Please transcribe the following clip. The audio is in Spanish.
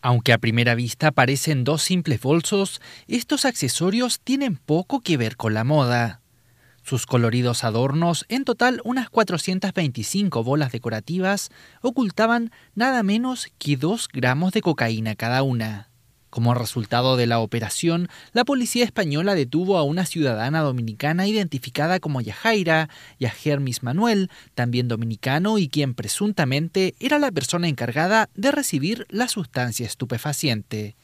Aunque a primera vista parecen dos simples bolsos, estos accesorios tienen poco que ver con la moda. Sus coloridos adornos, en total unas 425 bolas decorativas, ocultaban nada menos que 2 gramos de cocaína cada una. Como resultado de la operación, la policía española detuvo a una ciudadana dominicana identificada como Yajaira y a Manuel, también dominicano y quien presuntamente era la persona encargada de recibir la sustancia estupefaciente.